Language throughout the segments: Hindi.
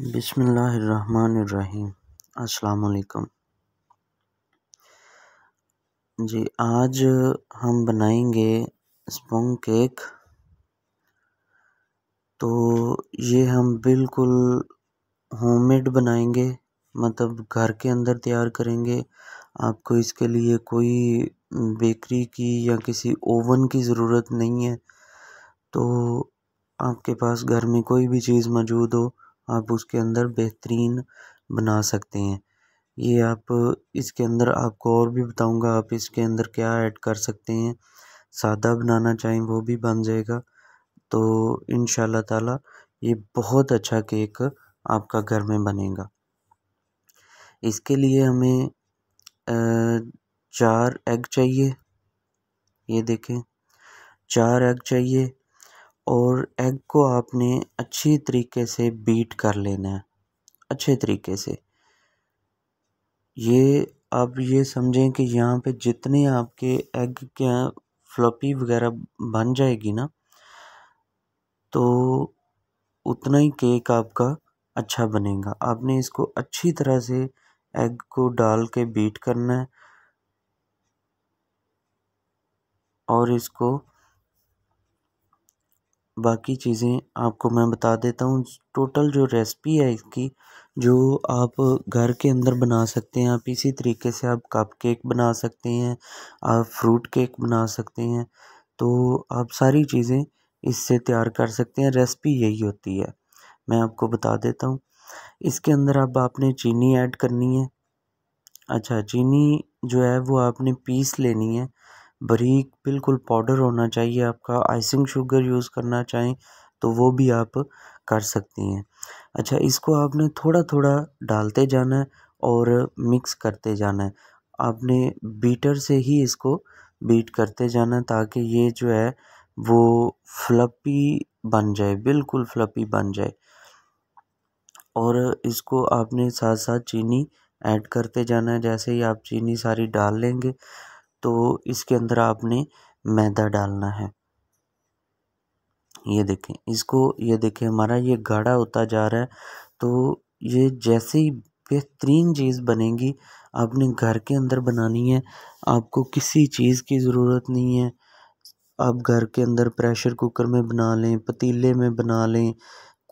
बिसमीम् अस्सलाम जी आज हम बनाएंगे स्पंग केक तो ये हम बिल्कुल होममेड बनाएंगे मतलब घर के अंदर तैयार करेंगे आपको इसके लिए कोई बेकरी की या किसी ओवन की ज़रूरत नहीं है तो आपके पास घर में कोई भी चीज़ मौजूद हो आप उसके अंदर बेहतरीन बना सकते हैं ये आप इसके अंदर आपको और भी बताऊंगा आप इसके अंदर क्या ऐड कर सकते हैं सादा बनाना चाहें वो भी बन जाएगा तो इन ताला ये बहुत अच्छा केक आपका घर में बनेगा इसके लिए हमें चार एग चाहिए ये देखें चार एग चाहिए और एग को आपने अच्छी तरीके से बीट कर लेना है अच्छे तरीके से ये आप ये समझें कि यहाँ पे जितने आपके एग के फ्लपी वगैरह बन जाएगी ना तो उतना ही केक आपका अच्छा बनेगा आपने इसको अच्छी तरह से एग को डाल के बीट करना है और इसको बाकी चीज़ें आपको मैं बता देता हूँ टोटल जो रेसिपी है इसकी जो आप घर के अंदर बना सकते हैं आप इसी तरीके से आप कप केक बना सकते हैं आप फ्रूट केक बना सकते हैं तो आप सारी चीज़ें इससे तैयार कर सकते हैं रेसिपी यही होती है मैं आपको बता देता हूँ इसके अंदर अब आपने चीनी ऐड करनी है अच्छा चीनी जो है वो आपने पीस लेनी है बारीक बिल्कुल पाउडर होना चाहिए आपका आइसिंग शुगर यूज़ करना चाहें तो वो भी आप कर सकती हैं अच्छा इसको आपने थोड़ा थोड़ा डालते जाना है और मिक्स करते जाना है आपने बीटर से ही इसको बीट करते जाना है ताकि ये जो है वो फ्लपी बन जाए बिल्कुल फ्लपी बन जाए और इसको आपने साथ साथ चीनी ऐड करते जाना है जैसे ही आप चीनी सारी डाल लेंगे तो इसके अंदर आपने मैदा डालना है ये देखें इसको ये देखें हमारा ये गाढ़ा होता जा रहा है तो ये जैसे ही बेहतरीन चीज़ बनेगी आपने घर के अंदर बनानी है आपको किसी चीज़ की ज़रूरत नहीं है आप घर के अंदर प्रेशर कुकर में बना लें पतीले में बना लें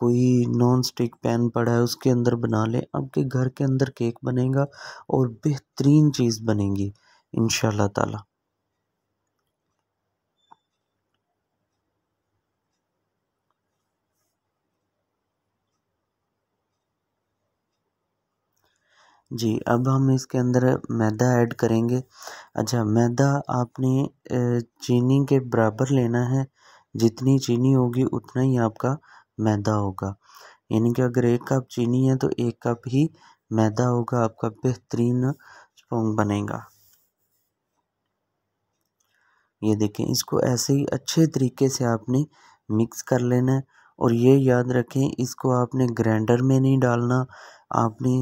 कोई नॉन स्टिक पैन पड़ा है उसके अंदर बना लें आपके घर के अंदर केक बनेगा और बेहतरीन चीज़ बनेगी इन ताला जी अब हम इसके अंदर मैदा ऐड करेंगे अच्छा मैदा आपने चीनी के बराबर लेना है जितनी चीनी होगी उतना ही आपका मैदा होगा यानी कि अगर एक कप चीनी है तो एक कप ही मैदा होगा आपका बेहतरीन स्पोंग बनेगा ये देखें इसको ऐसे ही अच्छे तरीके से आपने मिक्स कर लेना है और ये याद रखें इसको आपने ग्राइंडर में नहीं डालना आपने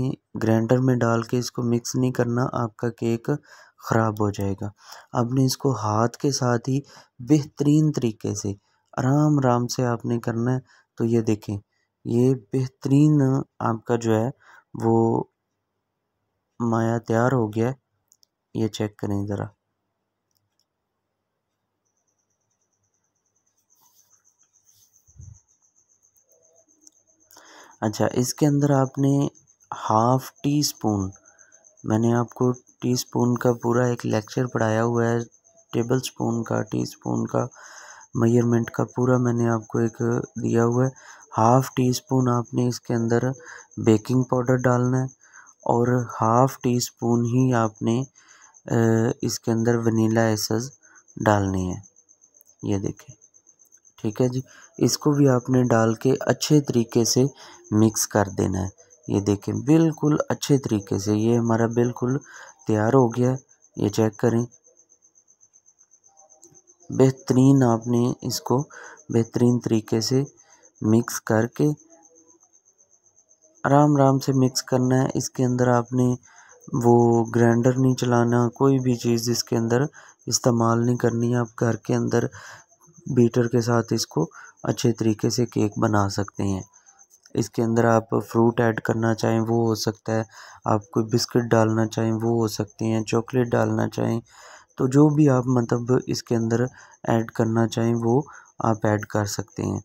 ग्राइंडर में डाल के इसको मिक्स नहीं करना आपका केक ख़राब हो जाएगा आपने इसको हाथ के साथ ही बेहतरीन तरीके से आराम आराम से आपने करना है तो ये देखें ये बेहतरीन आपका जो है वो माया तैयार हो गया है ये चेक करें ज़रा अच्छा इसके अंदर आपने हाफ़ टी स्पून मैंने आपको टी स्पून का पूरा एक लेक्चर पढ़ाया हुआ है टेबल स्पून का टी स्पून का मेजरमेंट का पूरा मैंने आपको एक दिया हुआ है हाफ़ टी स्पून आपने इसके अंदर बेकिंग पाउडर डालना है और हाफ़ टी स्पून ही आपने इसके अंदर वनीला एसेस डालनी है ये देखें ठीक है जी इसको भी आपने डाल के अच्छे तरीके से मिक्स कर देना है ये देखें बिल्कुल अच्छे तरीके से ये हमारा बिल्कुल तैयार हो गया ये चेक करें बेहतरीन आपने इसको बेहतरीन तरीके से मिक्स करके आराम आराम से मिक्स करना है इसके अंदर आपने वो ग्राइंडर नहीं चलाना कोई भी चीज़ इसके अंदर इस्तेमाल नहीं करनी है आप घर के अंदर बीटर के साथ इसको अच्छे तरीके से केक बना सकते हैं इसके अंदर आप फ्रूट ऐड करना चाहें वो हो सकता है आप कोई बिस्किट डालना चाहें वो हो सकते हैं चॉकलेट डालना चाहें तो जो भी आप मतलब इसके अंदर ऐड करना चाहें वो आप ऐड कर सकते हैं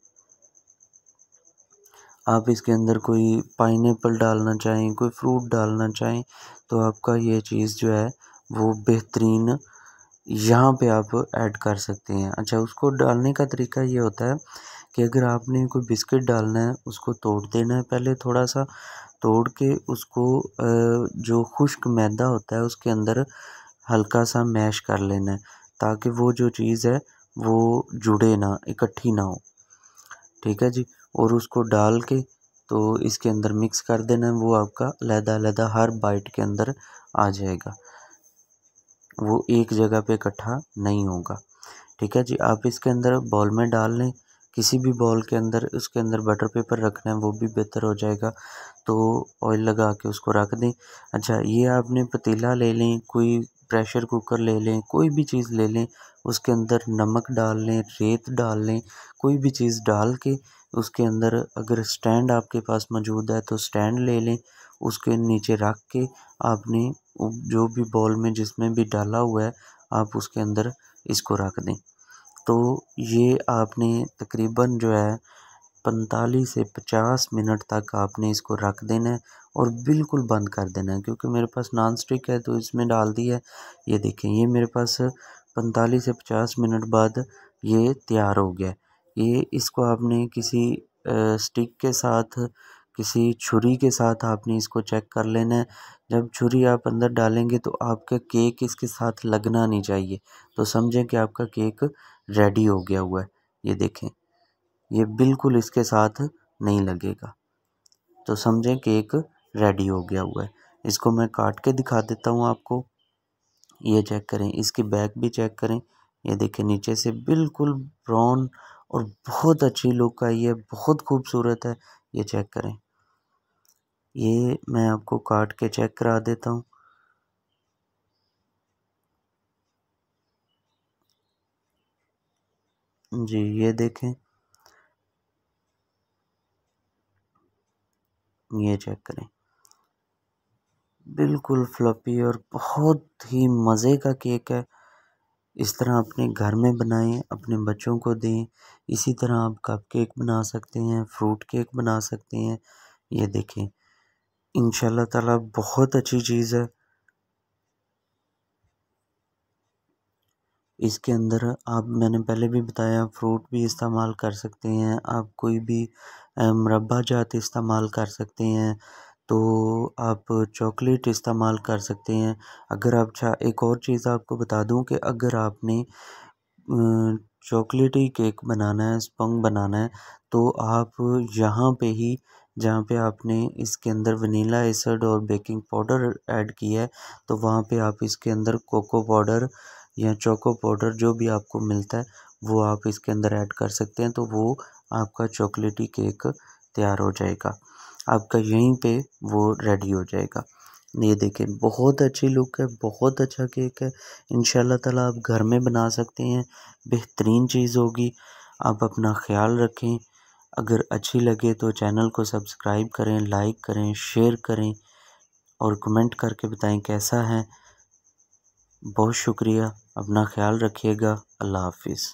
आप इसके अंदर कोई पाइनएप्पल डालना चाहें कोई फ्रूट डालना चाहें तो आपका ये चीज़ जो है वो बेहतरीन यहाँ पे आप ऐड कर सकते हैं अच्छा उसको डालने का तरीका ये होता है कि अगर आपने कोई बिस्किट डालना है उसको तोड़ देना है पहले थोड़ा सा तोड़ के उसको जो खुश्क मैदा होता है उसके अंदर हल्का सा मैश कर लेना है ताकि वो जो चीज़ है वो जुड़े ना इकट्ठी ना हो ठीक है जी और उसको डाल के तो इसके अंदर मिक्स कर देना है वो आपका लहदा लहदा हर बाइट के अंदर आ जाएगा वो एक जगह पे इकट्ठा नहीं होगा ठीक है जी आप इसके अंदर बॉल में डाल लें किसी भी बॉल के अंदर उसके अंदर बटर पेपर रखना है वो भी बेहतर हो जाएगा तो ऑयल लगा के उसको रख दें अच्छा ये आपने पतीला ले लें कोई प्रेशर कुकर ले लें कोई भी चीज़ ले लें उसके अंदर नमक डाल लें रेत डाल लें कोई भी चीज़ डाल के उसके अंदर अगर स्टैंड आपके पास मौजूद है तो स्टैंड ले लें उसके नीचे रख के आपने जो भी बॉल में जिसमें भी डाला हुआ है आप उसके अंदर इसको रख दें तो ये आपने तकरीबन जो है पैंतालीस से पचास मिनट तक आपने इसको रख देना है और बिल्कुल बंद कर देना है क्योंकि मेरे पास नॉन स्टिक है तो इसमें डाल दी है ये देखें ये मेरे पास पैंतालीस से पचास मिनट बाद ये तैयार हो गया ये इसको आपने किसी आ, स्टिक के साथ किसी छुरी के साथ आपने इसको चेक कर लेना है जब छुरी आप अंदर डालेंगे तो आपका केक इसके साथ लगना नहीं चाहिए तो समझें कि आपका केक रेडी हो गया हुआ है ये देखें ये बिल्कुल इसके साथ नहीं लगेगा तो समझें केक रेडी हो गया हुआ है इसको मैं काट के दिखा देता हूँ आपको ये चेक करें इसकी बैक भी चेक करें ये देखें नीचे से बिल्कुल ब्राउन और बहुत अच्छी लुक आई है बहुत खूबसूरत है ये चेक करें ये मैं आपको काट के चेक करा देता हूँ जी ये देखें ये चेक करें बिल्कुल फ्लपी और बहुत ही मज़े का केक है इस तरह अपने घर में बनाएं अपने बच्चों को दें इसी तरह आप कप केक बना सकते हैं फ्रूट केक बना सकते हैं ये देखें इन ताला बहुत अच्छी चीज़ है इसके अंदर आप मैंने पहले भी बताया फ्रूट भी इस्तेमाल कर सकते हैं आप कोई भी मुरबा जात इस्तेमाल कर सकते हैं तो आप चॉकलेट इस्तेमाल कर सकते हैं अगर आप चाह एक और चीज़ आपको बता दूं कि अगर आपने चॉकलेटी केक बनाना है स्पंग बनाना है तो आप यहाँ पे ही जहाँ पे आपने इसके अंदर वनीला एसड और बेकिंग पाउडर ऐड किया है तो वहाँ पे आप इसके अंदर कोको पाउडर या चोको पाउडर जो भी आपको मिलता है वो आप इसके अंदर ऐड कर सकते हैं तो वो आपका चॉकलेटी केक तैयार हो जाएगा आपका यहीं पे वो रेडी हो जाएगा ये देखें बहुत अच्छी लुक है बहुत अच्छा केक है इन ताला आप घर में बना सकते हैं बेहतरीन चीज़ होगी आप अपना ख्याल रखें अगर अच्छी लगे तो चैनल को सब्सक्राइब करें लाइक करें शेयर करें और कमेंट करके बताएं कैसा है बहुत शुक्रिया अपना ख्याल रखिएगा अल्लाह हाफिज़